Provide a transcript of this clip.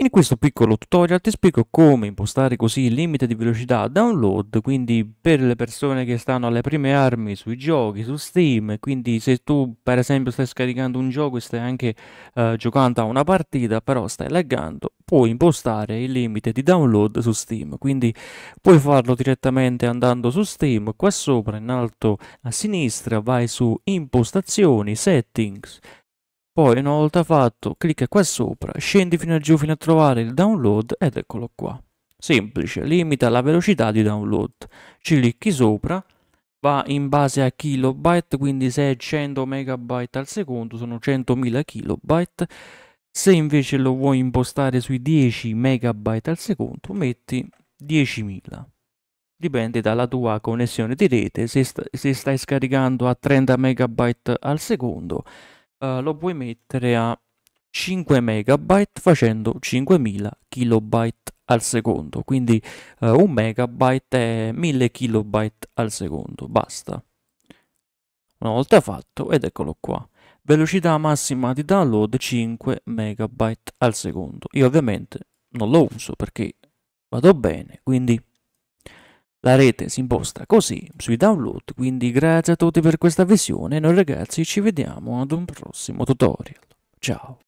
In questo piccolo tutorial ti spiego come impostare così il limite di velocità download, quindi per le persone che stanno alle prime armi sui giochi, su Steam, quindi se tu per esempio stai scaricando un gioco e stai anche eh, giocando a una partita, però stai laggando, puoi impostare il limite di download su Steam, quindi puoi farlo direttamente andando su Steam, qua sopra in alto a sinistra vai su impostazioni, settings, poi una volta fatto clicca qua sopra, scendi fino a giù fino a trovare il download ed eccolo qua. Semplice, limita la velocità di download. Ci clicchi sopra, va in base a kilobyte, quindi se è 100 megabyte al secondo sono 100.000 kilobyte. Se invece lo vuoi impostare sui 10 megabyte al secondo, metti 10.000. Dipende dalla tua connessione di rete, se, st se stai scaricando a 30 megabyte al secondo eh, lo puoi mettere a 5 megabyte facendo 5000 kilobyte al secondo quindi uh, un megabyte è 1000 kilobyte al secondo basta una volta fatto ed eccolo qua velocità massima di download 5 megabyte al secondo io ovviamente non lo uso perché vado bene quindi la rete si imposta così sui download, quindi grazie a tutti per questa visione e noi ragazzi ci vediamo ad un prossimo tutorial. Ciao!